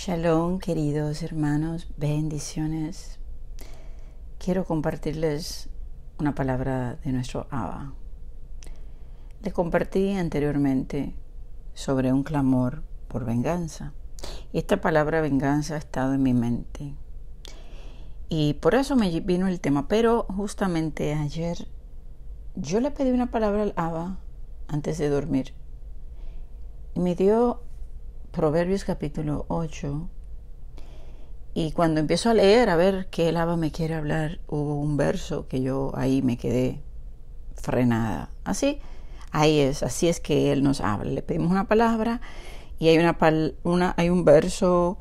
Shalom, queridos hermanos, bendiciones. Quiero compartirles una palabra de nuestro Abba. Le compartí anteriormente sobre un clamor por venganza. Y esta palabra venganza ha estado en mi mente. Y por eso me vino el tema. Pero justamente ayer yo le pedí una palabra al Abba antes de dormir. Y me dio Proverbios capítulo 8. Y cuando empiezo a leer, a ver qué el Abba me quiere hablar, hubo un verso que yo ahí me quedé frenada. Así, ahí es, así es que Él nos habla. Le pedimos una palabra y hay, una, una hay un verso,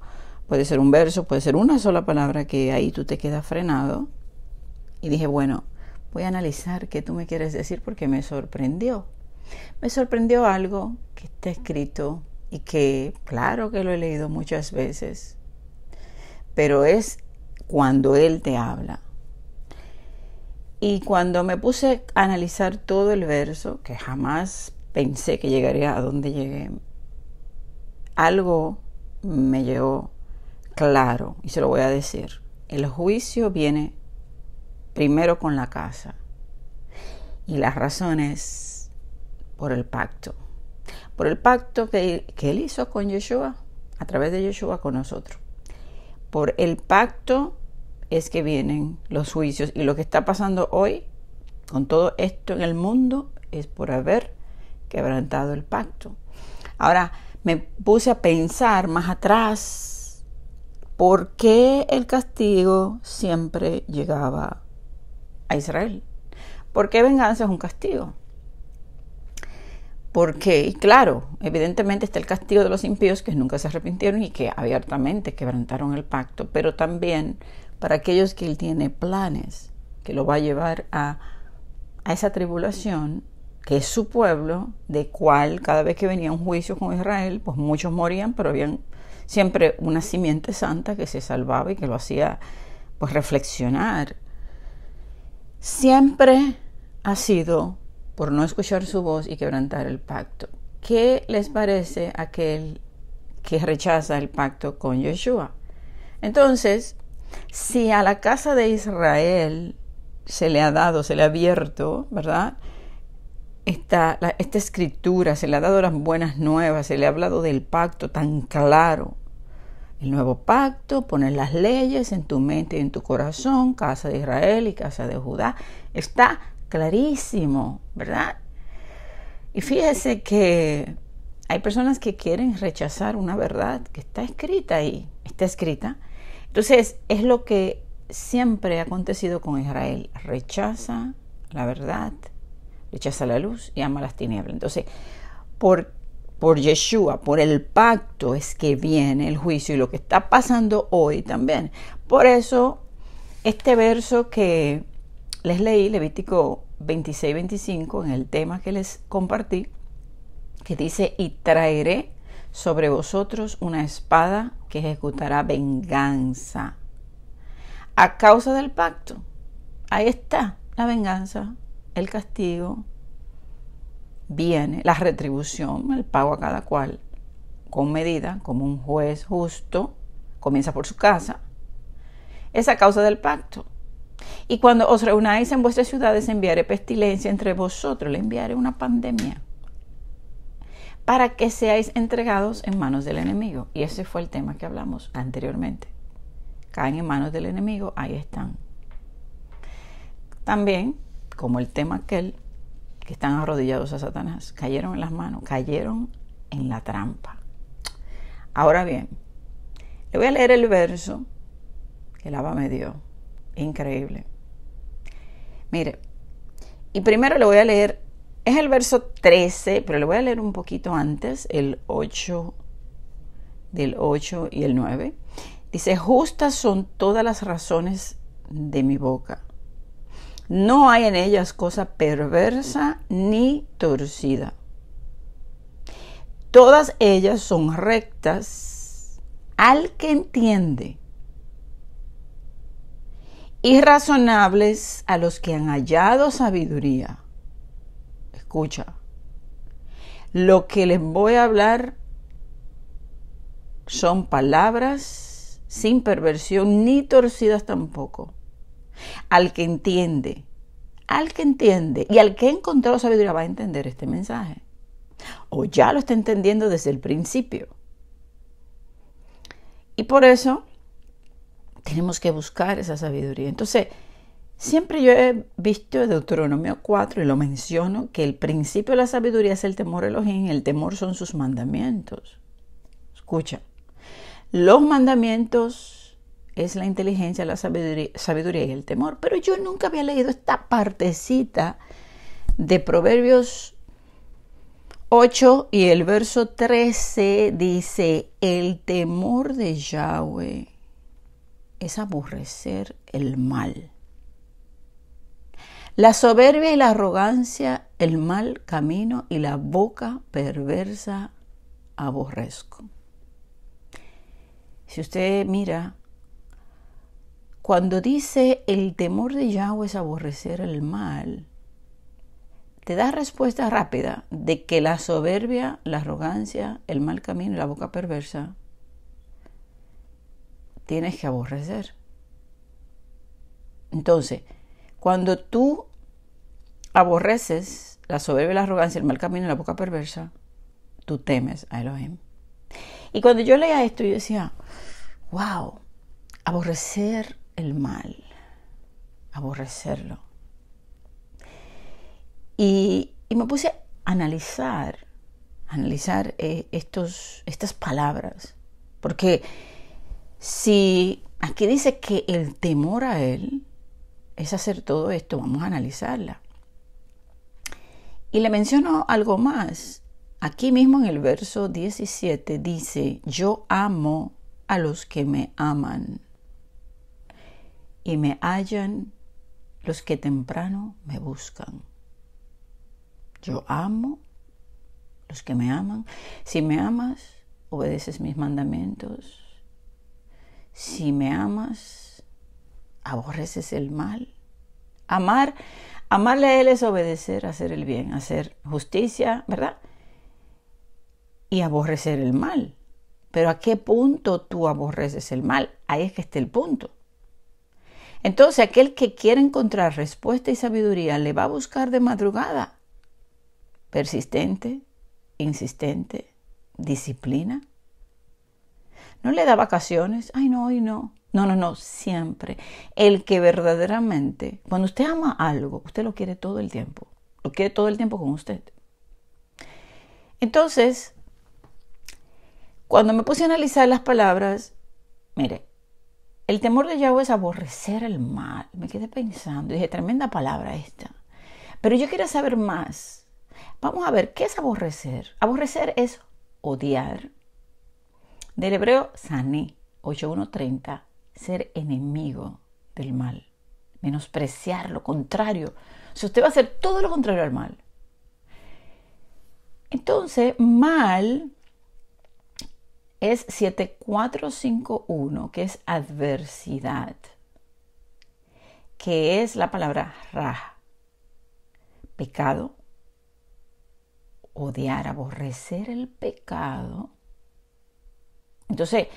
puede ser un verso, puede ser una sola palabra que ahí tú te quedas frenado. Y dije, bueno, voy a analizar qué tú me quieres decir porque me sorprendió. Me sorprendió algo que está escrito y que claro que lo he leído muchas veces, pero es cuando Él te habla. Y cuando me puse a analizar todo el verso, que jamás pensé que llegaría a donde llegué, algo me llegó claro y se lo voy a decir. El juicio viene primero con la casa y las razones por el pacto por el pacto que, Él hizo con Yeshua, a través de Yeshua con nosotros. Por el pacto es que vienen los juicios y lo que está pasando hoy con todo esto en el mundo es por haber quebrantado el pacto. Ahora me puse a pensar más atrás por qué el castigo siempre llegaba a Israel. ¿Por qué venganza es un castigo? Porque, claro, evidentemente está el castigo de los impíos que nunca se arrepintieron y que abiertamente quebrantaron el pacto, pero también para aquellos que Él tiene planes que lo va a llevar a, a esa tribulación, que es su pueblo, de cual cada vez que venía un juicio con Israel, pues muchos morían, pero habían siempre una simiente santa que se salvaba y que lo hacía pues reflexionar. Siempre ha sido por no escuchar su voz y quebrantar el pacto. ¿Qué les parece aquel que rechaza el pacto con Yeshua? Entonces, si a la casa de Israel se le ha dado, se le ha abierto, ¿verdad? Esta, esta escritura, se le ha dado las buenas nuevas, se le ha hablado del pacto tan claro. El nuevo pacto, poner las leyes en tu mente y en tu corazón, casa de Israel y casa de Judá, está clarísimo, ¿verdad? Y fíjese que hay personas que quieren rechazar una verdad que está escrita ahí, está escrita. Entonces, es lo que siempre ha acontecido con Israel. Rechaza la verdad, rechaza la luz y ama las tinieblas. Entonces, por, por Yeshua, por el pacto es que viene el juicio y lo que está pasando hoy también. Por eso, este verso que les leí Levítico 26-25 en el tema que les compartí, que dice, y traeré sobre vosotros una espada que ejecutará venganza. A causa del pacto, ahí está la venganza, el castigo, viene la retribución, el pago a cada cual, con medida, como un juez justo, comienza por su casa. Es a causa del pacto. Y cuando os reunáis en vuestras ciudades, enviaré pestilencia entre vosotros, le enviaré una pandemia para que seáis entregados en manos del enemigo. Y ese fue el tema que hablamos anteriormente. Caen en manos del enemigo, ahí están. También, como el tema aquel, que están arrodillados a Satanás, cayeron en las manos, cayeron en la trampa. Ahora bien, le voy a leer el verso que el Abba me dio Increíble. Mire, y primero le voy a leer, es el verso 13, pero le voy a leer un poquito antes, el 8, del 8 y el 9. Dice, justas son todas las razones de mi boca. No hay en ellas cosa perversa ni torcida. Todas ellas son rectas al que entiende y razonables a los que han hallado sabiduría. Escucha, lo que les voy a hablar son palabras sin perversión ni torcidas tampoco. Al que entiende, al que entiende y al que ha encontrado sabiduría va a entender este mensaje. O ya lo está entendiendo desde el principio. Y por eso tenemos que buscar esa sabiduría. Entonces, siempre yo he visto Deuteronomio 4 y lo menciono, que el principio de la sabiduría es el temor Elohim, el temor son sus mandamientos. Escucha, los mandamientos es la inteligencia, la sabiduría, sabiduría y el temor, pero yo nunca había leído esta partecita de Proverbios 8 y el verso 13 dice, el temor de Yahweh es aborrecer el mal. La soberbia y la arrogancia, el mal camino y la boca perversa aborrezco. Si usted mira, cuando dice el temor de Yahweh es aborrecer el mal, te da respuesta rápida de que la soberbia, la arrogancia, el mal camino y la boca perversa tienes que aborrecer. Entonces, cuando tú aborreces la soberbia, la arrogancia, el mal camino y la boca perversa, tú temes a Elohim. Y cuando yo leía esto, yo decía, wow, aborrecer el mal, aborrecerlo. Y, me puse a analizar, analizar eh, estos, estas palabras, porque si aquí dice que el temor a Él es hacer todo esto, vamos a analizarla. Y le menciono algo más. Aquí mismo en el verso 17 dice, yo amo a los que me aman y me hallan los que temprano me buscan. Yo amo los que me aman. Si me amas, obedeces mis mandamientos, si me amas, aborreces el mal. Amar, amarle a Él es obedecer, hacer el bien, hacer justicia, ¿verdad? Y aborrecer el mal. Pero ¿a qué punto tú aborreces el mal? Ahí es que está el punto. Entonces, aquel que quiere encontrar respuesta y sabiduría le va a buscar de madrugada. Persistente, insistente, disciplina. No le da vacaciones. Ay, no, ay no. No, no, no, siempre. El que verdaderamente, cuando usted ama algo, usted lo quiere todo el tiempo. Lo quiere todo el tiempo con usted. Entonces, cuando me puse a analizar las palabras, mire, el temor de Yahweh es aborrecer el mal. Me quedé pensando, dije, tremenda palabra esta. Pero yo quiero saber más. Vamos a ver, ¿qué es aborrecer? Aborrecer es odiar, del hebreo sané, 8.1.30, ser enemigo del mal, menospreciar lo contrario. Si usted va a hacer todo lo contrario al mal. Entonces, mal es 7451, que es adversidad, que es la palabra raja, pecado, odiar, aborrecer el pecado entonces,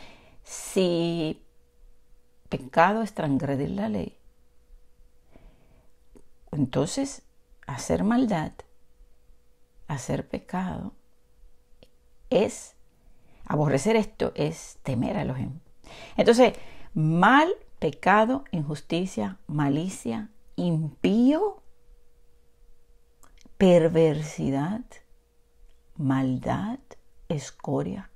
si pecado es transgredir la ley, entonces hacer maldad, hacer pecado, es aborrecer esto, es temer a los em-. Entonces, mal, pecado, injusticia, malicia, impío, perversidad, maldad, escoria,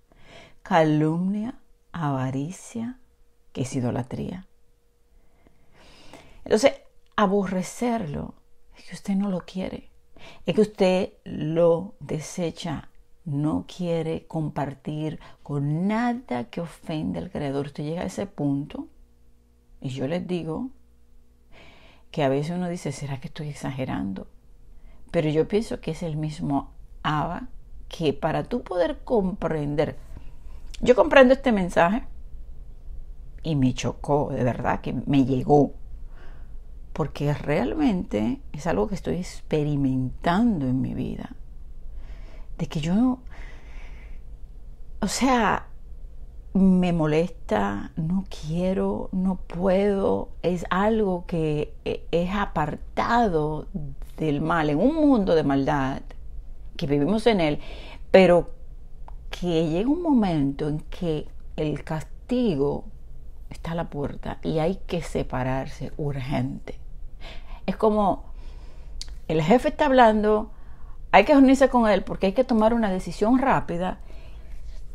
calumnia, avaricia, que es idolatría. Entonces, aborrecerlo es que usted no lo quiere, es que usted lo desecha, no quiere compartir con nada que ofende al Creador. Usted llega a ese punto y yo les digo que a veces uno dice, ¿será que estoy exagerando? Pero yo pienso que es el mismo Abba que para tú poder comprender yo comprendo este mensaje y me chocó, de verdad, que me llegó, porque realmente es algo que estoy experimentando en mi vida, de que yo, o sea, me molesta, no quiero, no puedo, es algo que e, es apartado del mal, en un mundo de maldad que vivimos en él, pero que llega un momento en que el castigo está a la puerta y hay que separarse urgente. Es como el jefe está hablando, hay que unirse con él porque hay que tomar una decisión rápida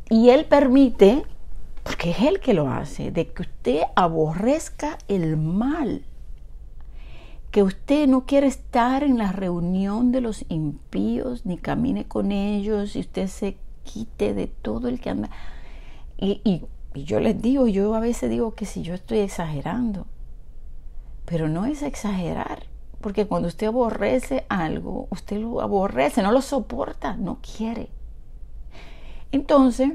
y él permite, porque es él que lo hace, de que usted aborrezca el mal, que usted no quiere estar en la reunión de los impíos ni camine con ellos y usted se quite de todo el que anda. Y, yo les digo, yo a veces digo que si yo estoy exagerando, pero no es exagerar, porque cuando usted aborrece algo, usted lo aborrece, no lo soporta, no quiere. Entonces,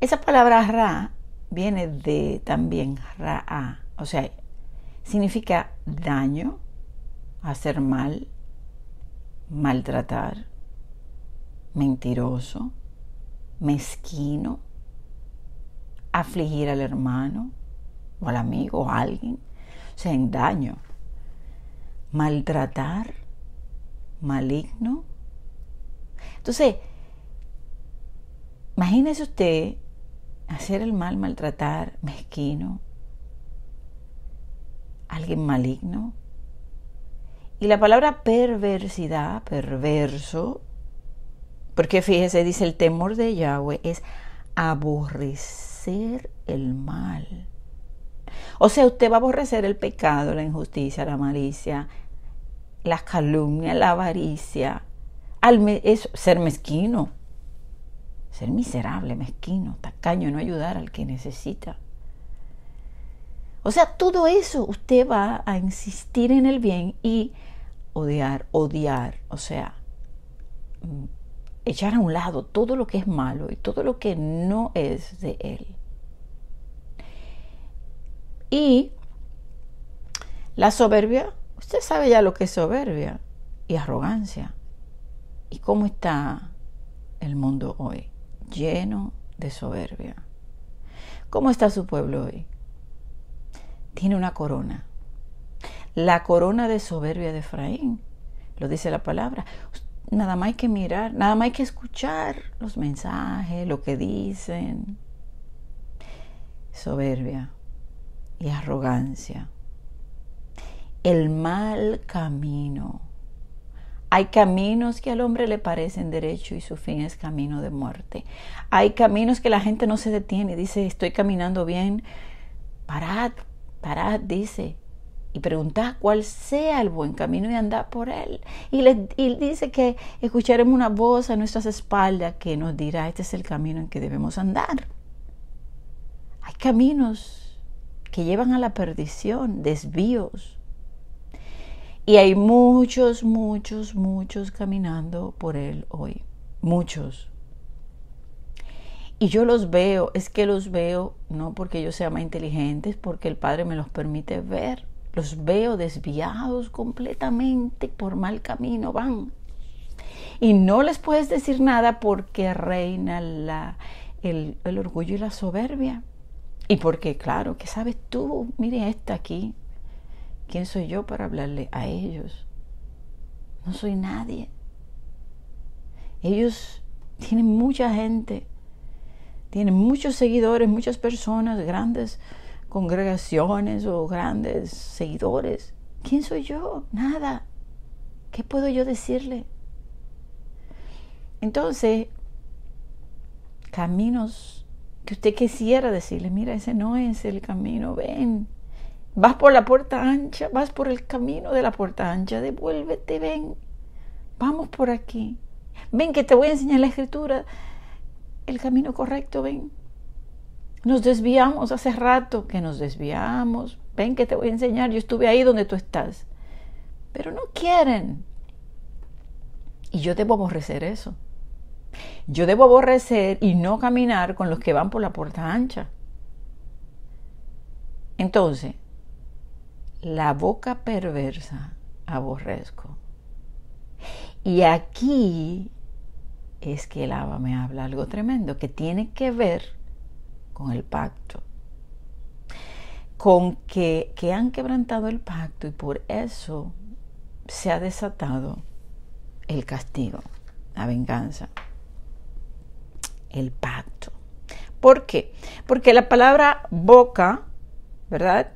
esa palabra ra viene de también ra o sea, significa daño, hacer mal, maltratar, mentiroso, mezquino, afligir al hermano o al amigo o a alguien, o sea, daño, maltratar, maligno. Entonces, imagínese usted hacer el mal, maltratar, mezquino, alguien maligno. Y la palabra perversidad, perverso, porque fíjese, dice, el temor de Yahweh es aborrecer el mal. O sea, usted va a aborrecer el pecado, la injusticia, la malicia, la calumnias, la avaricia. ser mezquino, ser miserable, mezquino, tacaño, no ayudar al que necesita. O sea, todo eso usted va a insistir en el bien y odiar, odiar, o sea, echar a un lado todo lo que es malo y todo lo que no es de Él. Y la soberbia, usted sabe ya lo que es soberbia y arrogancia. ¿Y cómo está el mundo hoy? Lleno de soberbia. ¿Cómo está su pueblo hoy? Tiene una corona. La corona de soberbia de Efraín, lo dice la palabra nada más hay que mirar, nada más hay que escuchar los mensajes, lo que dicen. Soberbia y arrogancia. El mal camino. Hay caminos que al hombre le parecen derecho y su fin es camino de muerte. Hay caminos que la gente no se detiene, dice, estoy caminando bien. Parad, parad, dice, y preguntá cuál sea el buen camino y andar por él. Y, le, dice que escucharemos una voz a nuestras espaldas que nos dirá, este es el camino en que debemos andar. Hay caminos que llevan a la perdición, desvíos. Y hay muchos, muchos, muchos caminando por él hoy. Muchos. Y yo los veo, es que los veo no porque yo sea más inteligente, es porque el Padre me los permite ver los veo desviados completamente por mal camino, van. Y no les puedes decir nada porque reina el, el, orgullo y la soberbia. Y porque, claro, ¿qué sabes tú? Mire esta aquí. ¿Quién soy yo para hablarle a ellos? No soy nadie. Ellos tienen mucha gente, tienen muchos seguidores, muchas personas, grandes congregaciones o grandes seguidores. ¿Quién soy yo? Nada. ¿Qué puedo yo decirle? Entonces, caminos que usted quisiera decirle, mira, ese no es el camino, ven, vas por la puerta ancha, vas por el camino de la puerta ancha, devuélvete, ven, vamos por aquí, ven que te voy a enseñar la escritura, el camino correcto, ven. Nos desviamos, hace rato que nos desviamos. Ven que te voy a enseñar, yo estuve ahí donde tú estás. Pero no quieren. Y yo debo aborrecer eso. Yo debo aborrecer y no caminar con los que van por la puerta ancha. Entonces, la boca perversa aborrezco. Y aquí es que el Abba me habla algo tremendo que tiene que ver el pacto, con que, han quebrantado el pacto y por eso se ha desatado el castigo, la venganza, el pacto. ¿Por qué? Porque la palabra boca, ¿verdad?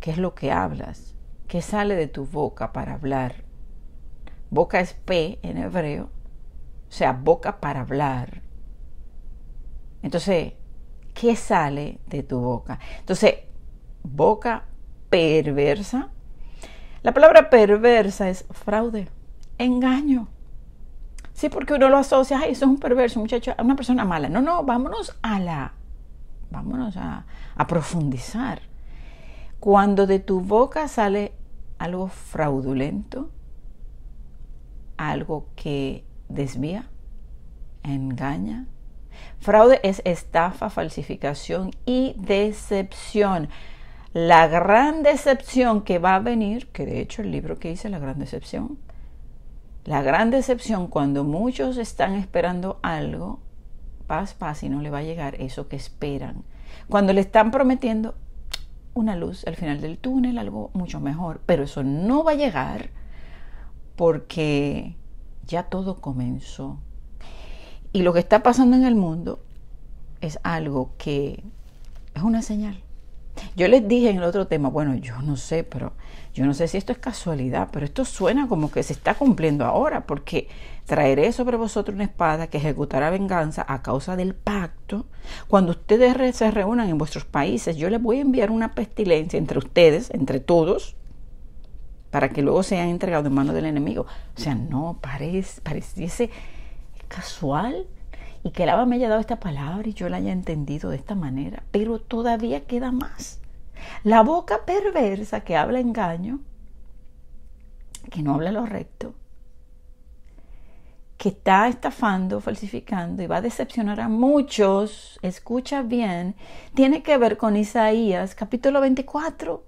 que es lo que hablas? que sale de tu boca para hablar? Boca es P en hebreo, o sea, boca para hablar. Entonces, ¿Qué sale de tu boca? Entonces, boca perversa. La palabra perversa es fraude, engaño. Sí, porque uno lo asocia, ay, eso es un perverso, muchacho, una persona mala. No, no, vámonos a la, vámonos a profundizar. Cuando de tu boca sale algo fraudulento, algo que desvía, engaña, Fraude es estafa, falsificación y decepción. La gran decepción que va a venir, que de hecho el libro que hice, La gran decepción, la gran decepción cuando muchos están esperando algo, paz, paz, y no le va a llegar eso que esperan. Cuando le están prometiendo una luz al final del túnel, algo mucho mejor, pero eso no va a llegar porque ya todo comenzó y lo que está pasando en el mundo es algo que es una señal. Yo les dije en el otro tema, bueno, yo no sé, pero yo no sé si esto es casualidad, pero esto suena como que se está cumpliendo ahora, porque traeré sobre vosotros una espada que ejecutará venganza a causa del pacto. Cuando ustedes se reúnan en vuestros países, yo les voy a enviar una pestilencia entre ustedes, entre todos, para que luego sean entregados en manos del enemigo. O sea, no, parece, pareciese casual y que el me haya dado esta palabra y yo la haya entendido de esta manera, pero todavía queda más. La boca perversa que habla engaño, que no habla lo recto, que está estafando, falsificando y va a decepcionar a muchos, escucha bien, tiene que ver con Isaías capítulo 24,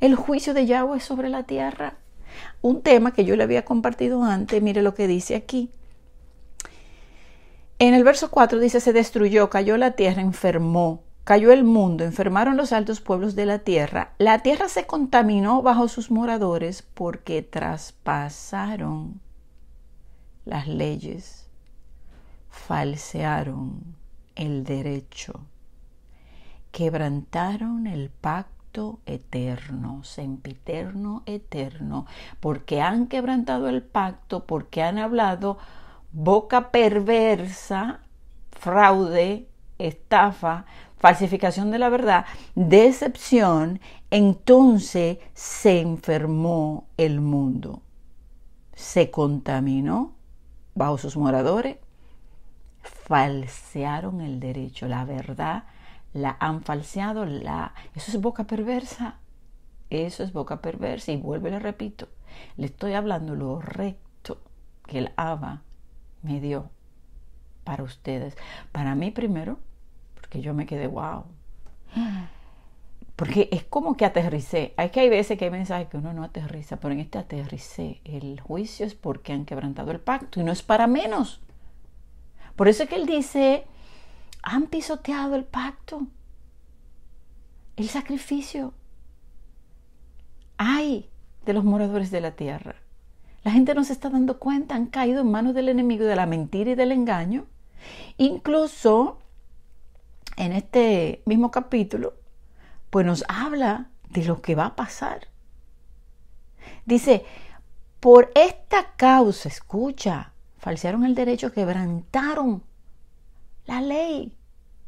el juicio de Yahweh sobre la tierra. Un tema que yo le había compartido antes, mire lo que dice aquí. En el verso 4 dice, se destruyó, cayó la tierra, enfermó, cayó el mundo, enfermaron los altos pueblos de la tierra. La tierra se contaminó bajo sus moradores porque traspasaron las leyes, falsearon el derecho, quebrantaron el pacto eterno, sempiterno eterno, porque han quebrantado el pacto, porque han hablado boca perversa, fraude, estafa, falsificación de la verdad, decepción, entonces se enfermó el mundo, se contaminó bajo sus moradores, falsearon el derecho, la verdad la han falseado, la... eso es boca perversa, eso es boca perversa y vuelvo y le repito, le estoy hablando lo recto que el Abba me dio para ustedes. Para mí primero, porque yo me quedé wow. Porque es como que aterricé. hay que hay veces que hay mensajes que uno no aterriza, pero en este aterricé. El juicio es porque han quebrantado el pacto y no es para menos. Por eso es que él dice, han pisoteado el pacto, el sacrificio. Ay, de los moradores de la tierra. La gente no se está dando cuenta, han caído en manos del enemigo, de la mentira y del engaño. Incluso en este mismo capítulo, pues nos habla de lo que va a pasar. Dice, por esta causa, escucha, falsearon el derecho, quebrantaron la ley,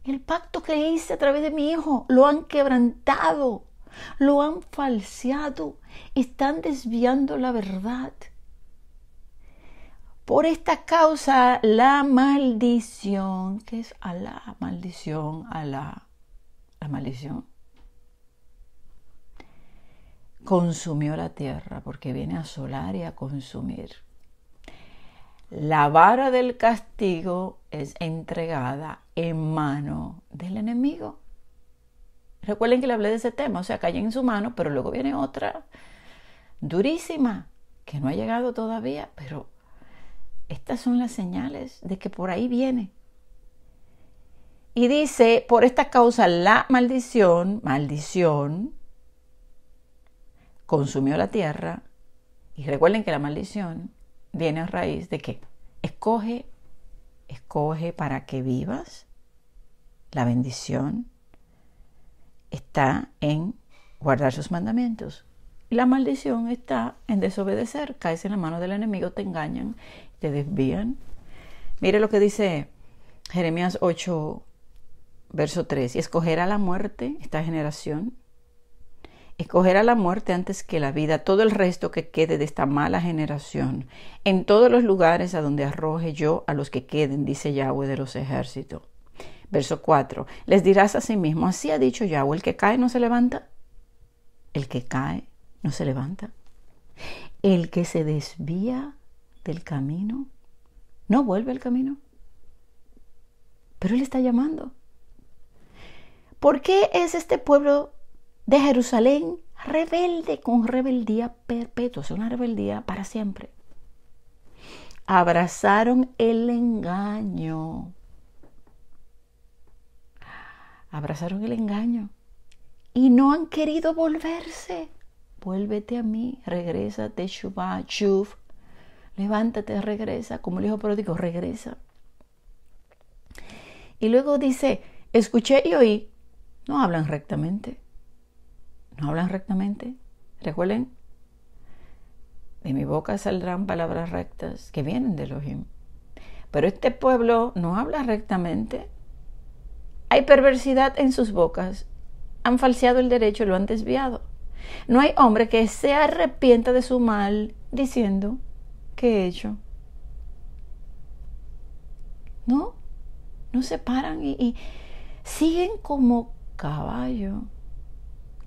el pacto que hice a través de mi hijo, lo han quebrantado, lo han falseado, están desviando la verdad. Por esta causa, la maldición, que es a la maldición, a la maldición, consumió la tierra porque viene a solar y a consumir. La vara del castigo es entregada en mano del enemigo. Recuerden que le hablé de ese tema, o sea, cae en su mano, pero luego viene otra durísima que no ha llegado todavía, pero estas son las señales de que por ahí viene. Y dice, por esta causa la maldición, maldición, consumió la tierra. Y recuerden que la maldición viene a raíz de que escoge, escoge para que vivas. La bendición está en guardar sus mandamientos. La maldición está en desobedecer, caes en la mano del enemigo, te engañan te desvían. Mire lo que dice Jeremías 8, verso 3. Y escogerá la muerte esta generación. Escogerá la muerte antes que la vida, todo el resto que quede de esta mala generación, en todos los lugares a donde arroje yo a los que queden, dice Yahweh de los ejércitos. Verso 4. Les dirás a sí mismo, así ha dicho Yahweh, el que cae no se levanta. El que cae no se levanta. El que se desvía del camino. No vuelve al camino. Pero Él está llamando. ¿Por qué es este pueblo de Jerusalén rebelde con rebeldía perpetua? Es una rebeldía para siempre. Abrazaron el engaño. Abrazaron el engaño. Y no han querido volverse. Vuélvete a mí, de Shubá, Shuf, levántate, regresa, como el hijo pródigo, regresa. Y luego dice, escuché y oí, no hablan rectamente, no hablan rectamente, recuerden, de mi boca saldrán palabras rectas que vienen de Elohim. Pero este pueblo no habla rectamente. Hay perversidad en sus bocas. Han falseado el derecho lo han desviado. No hay hombre que se arrepienta de su mal diciendo, ¿Qué he hecho. ¿No? No se paran y, siguen como caballo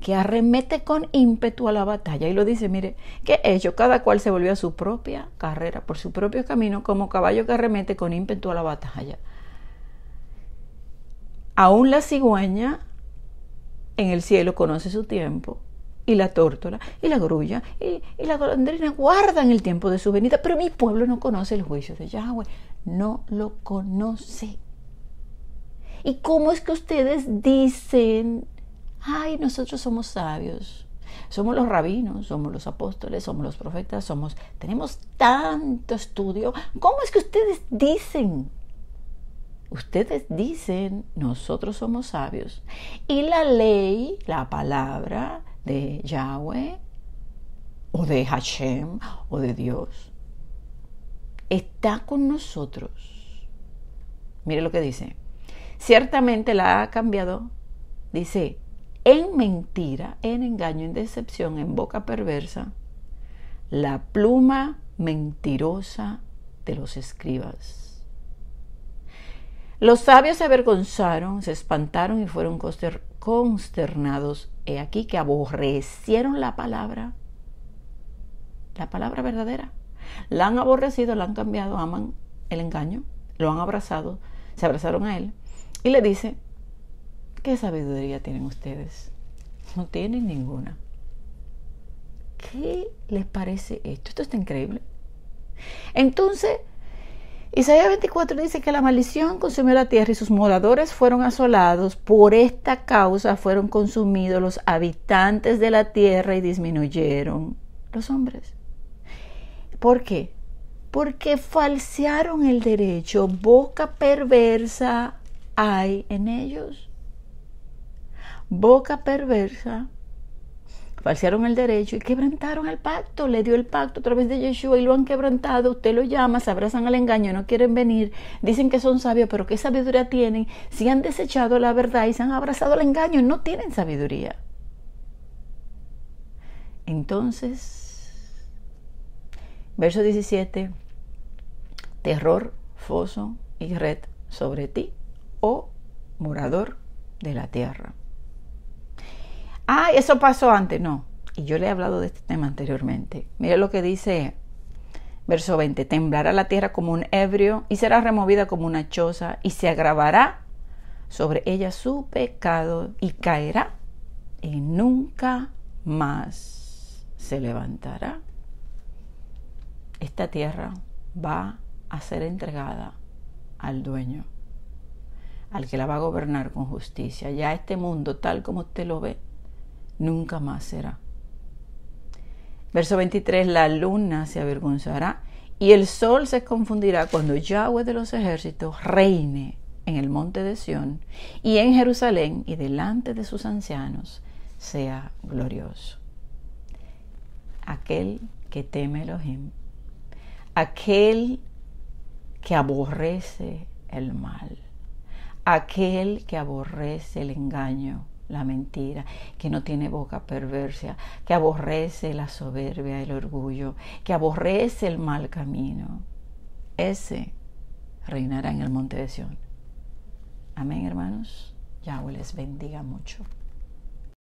que arremete con ímpetu a la batalla. Y lo dice, mire, que hecho? cada cual se volvió a su propia carrera, por su propio camino, como caballo que arremete con ímpetu a la batalla. Aún la cigüeña en el cielo conoce su tiempo y la tórtola y la grulla y, la golondrina guardan el tiempo de su venida, pero mi pueblo no conoce el juicio de Yahweh, no lo conoce. ¿Y cómo es que ustedes dicen, ay, nosotros somos sabios? Somos los rabinos, somos los apóstoles, somos los profetas, somos tenemos tanto estudio. ¿Cómo es que ustedes dicen? Ustedes dicen, nosotros somos sabios. Y la ley, la palabra, de Yahweh o de Hashem o de Dios. Está con nosotros. Mire lo que dice. Ciertamente la ha cambiado. Dice, en mentira, en engaño, en decepción, en boca perversa, la pluma mentirosa de los escribas. Los sabios se avergonzaron, se espantaron y fueron consternados. He aquí que aborrecieron la palabra, la palabra verdadera. La han aborrecido, la han cambiado, aman el engaño, lo han abrazado, se abrazaron a él. Y le dice, ¿qué sabiduría tienen ustedes? No tienen ninguna. ¿Qué les parece esto? Esto está increíble. Entonces, Isaías 24 dice que la maldición consumió la tierra y sus moradores fueron asolados. Por esta causa fueron consumidos los habitantes de la tierra y disminuyeron los hombres. ¿Por qué? Porque falsearon el derecho. Boca perversa hay en ellos. Boca perversa falsearon el derecho y quebrantaron el pacto, le dio el pacto a través de Yeshua y lo han quebrantado, usted lo llama, se abrazan al engaño, no quieren venir, dicen que son sabios, pero ¿qué sabiduría tienen? Si han desechado la verdad y se han abrazado al engaño, no tienen sabiduría. Entonces, verso 17, terror, foso y red sobre ti, oh morador de la tierra ah, eso pasó antes. No, y yo le he hablado de este tema anteriormente. mira lo que dice verso 20, temblará la tierra como un ebrio y será removida como una choza y se agravará sobre ella su pecado y caerá y nunca más se levantará. Esta tierra va a ser entregada al dueño, al que la va a gobernar con justicia. Ya este mundo tal como usted lo ve nunca más será. Verso 23, la luna se avergonzará y el sol se confundirá cuando Yahweh de los ejércitos reine en el monte de Sión y en Jerusalén y delante de sus ancianos sea glorioso. Aquel que teme Elohim, aquel que aborrece el mal, aquel que aborrece el engaño, la mentira, que no tiene boca perversa, que aborrece la soberbia, el orgullo, que aborrece el mal camino. Ese reinará en el monte de Sion. Amén, hermanos. Yahweh les bendiga mucho.